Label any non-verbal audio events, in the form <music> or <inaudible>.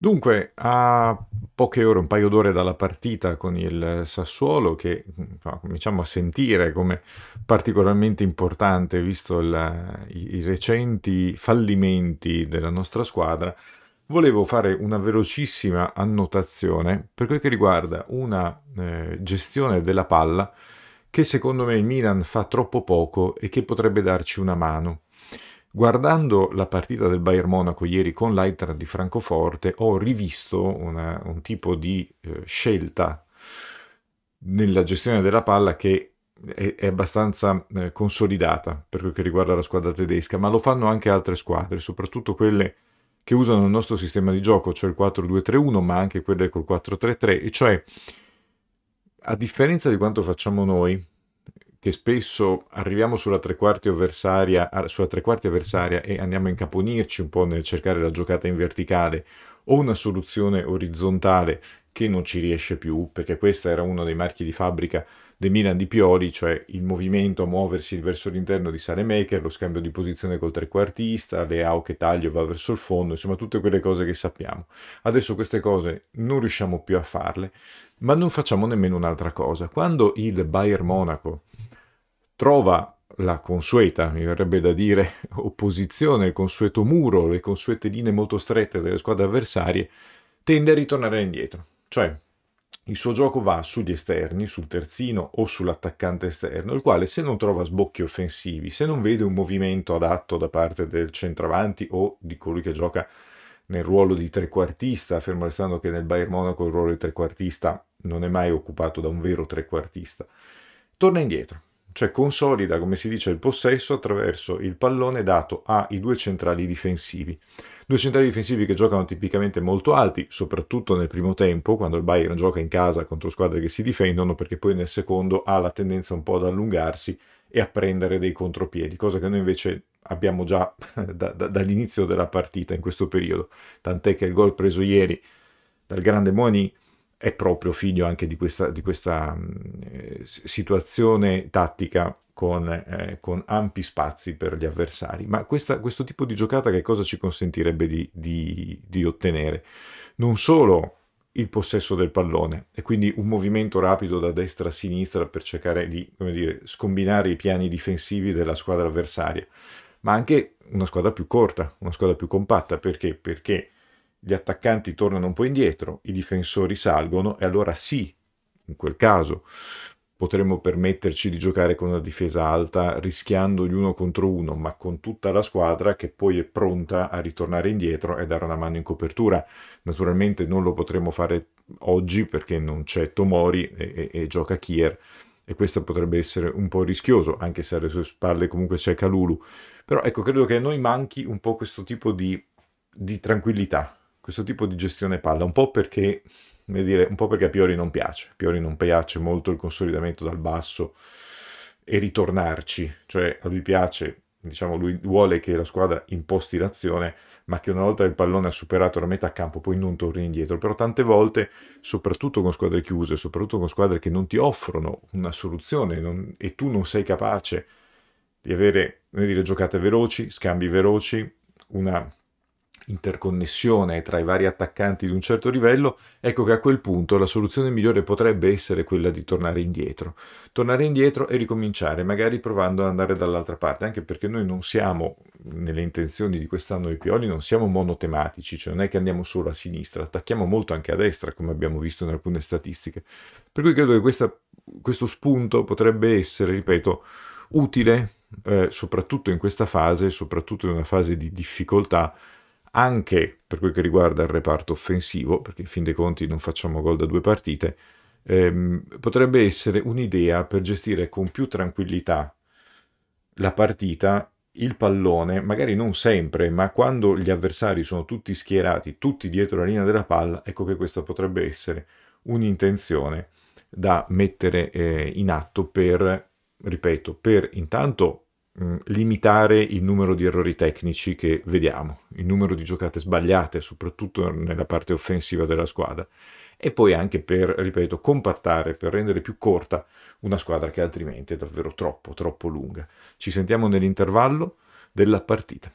Dunque, a poche ore, un paio d'ore dalla partita con il Sassuolo, che insomma, cominciamo a sentire come particolarmente importante visto la, i, i, recenti fallimenti della nostra squadra, volevo fare una velocissima annotazione per quel che riguarda una eh, gestione della palla che secondo me il Milan fa troppo poco e che potrebbe darci una mano. Guardando la partita del Bayern Monaco ieri con l'Eintracht di Francoforte ho rivisto una, un tipo di eh, scelta nella gestione della palla che è, è abbastanza eh, consolidata per quel che riguarda la squadra tedesca, ma lo fanno anche altre squadre, soprattutto quelle che usano il nostro sistema di gioco, cioè il 4-2-3-1, ma anche quelle col 4-3-3, e cioè a differenza di quanto facciamo noi, che spesso arriviamo sulla tre quarti avversaria, sulla tre quarti avversaria e andiamo a incaponirci un po' nel cercare la giocata in verticale o una soluzione orizzontale che non ci riesce più, perché questo era uno dei marchi di fabbrica dei Milan di Pioli, cioè il movimento a muoversi verso l'interno di Salemaker, lo scambio di posizione col trequartista, Leao che taglio va verso il fondo, insomma tutte quelle cose che sappiamo. Adesso queste cose non riusciamo più a farle, ma non facciamo nemmeno un'altra cosa. Quando il Bayern Monaco trova la consueta, mi verrebbe da dire, <laughs> opposizione, il consueto muro, le consuete linee molto strette delle squadre avversarie, tende a ritornare indietro. Cioè, il suo gioco va sugli esterni, sul terzino o sull'attaccante esterno, il quale se non trova sbocchi offensivi, se non vede un movimento adatto da parte del centravanti o di colui che gioca nel ruolo di trequartista, fermo restando che nel Bayern Monaco il ruolo di trequartista non è mai occupato da un vero trequartista, torna indietro cioè consolida, come si dice, il possesso attraverso il pallone dato ai due centrali difensivi. Due centrali difensivi che giocano tipicamente molto alti, soprattutto nel primo tempo, quando il Bayern gioca in casa contro squadre che si difendono, perché poi nel secondo ha la tendenza un po' ad allungarsi e a prendere dei contropiedi, cosa che noi invece abbiamo già <laughs> da, da, dall'inizio della partita in questo periodo. Tant'è che il gol preso ieri dal grande Moani è proprio figlio anche di questa, di questa eh, situazione tattica con, eh, con, ampi spazi per gli avversari. Ma questa, questo tipo di giocata che cosa ci consentirebbe di, di, di, ottenere? Non solo il possesso del pallone e quindi un movimento rapido da destra a sinistra per cercare di dire, scombinare i piani difensivi della squadra avversaria, ma anche una squadra più corta, una squadra più compatta. Perché? Perché gli attaccanti tornano un po' indietro, i difensori salgono e allora sì, in quel caso potremmo permetterci di giocare con una difesa alta rischiando gli uno contro uno, ma con tutta la squadra che poi è pronta a ritornare indietro e dare una mano in copertura. Naturalmente non lo potremmo fare oggi perché non c'è Tomori e, e, e gioca Kier e questo potrebbe essere un po' rischioso, anche se alle sue spalle comunque c'è Calulu. Però ecco, credo che a noi manchi un po' questo tipo di, di tranquillità, questo tipo di gestione palla, un po' perché, dire, un po perché a Piori non piace, Piori non piace molto il consolidamento dal basso e ritornarci, cioè a lui piace, diciamo lui vuole che la squadra imposti l'azione, ma che una volta il pallone ha superato la metà campo poi non torni indietro, però tante volte, soprattutto con squadre chiuse, soprattutto con squadre che non ti offrono una soluzione non, e tu non sei capace di avere, dire, giocate veloci, scambi veloci, una interconnessione tra i vari attaccanti di un certo livello, ecco che a quel punto la soluzione migliore potrebbe essere quella di tornare indietro. Tornare indietro e ricominciare, magari provando ad andare dall'altra parte, anche perché noi non siamo, nelle intenzioni di quest'anno di Pioli, non siamo monotematici, cioè non è che andiamo solo a sinistra, attacchiamo molto anche a destra, come abbiamo visto in alcune statistiche. Per cui credo che questa, questo spunto potrebbe essere, ripeto, utile eh, soprattutto in questa fase, soprattutto in una fase di difficoltà, anche per quel che riguarda il reparto offensivo, perché in fin dei conti non facciamo gol da due partite, ehm, potrebbe essere un'idea per gestire con più tranquillità la partita, il pallone, magari non sempre, ma quando gli avversari sono tutti schierati, tutti dietro la linea della palla, ecco che questa potrebbe essere un'intenzione da mettere eh, in atto per, ripeto, per intanto Mm, limitare il numero di errori tecnici che vediamo, il numero di giocate sbagliate, soprattutto nella parte offensiva della squadra, e poi anche per, ripeto, compattare, per rendere più corta una squadra che altrimenti è davvero troppo, troppo lunga. Ci sentiamo nell'intervallo della partita.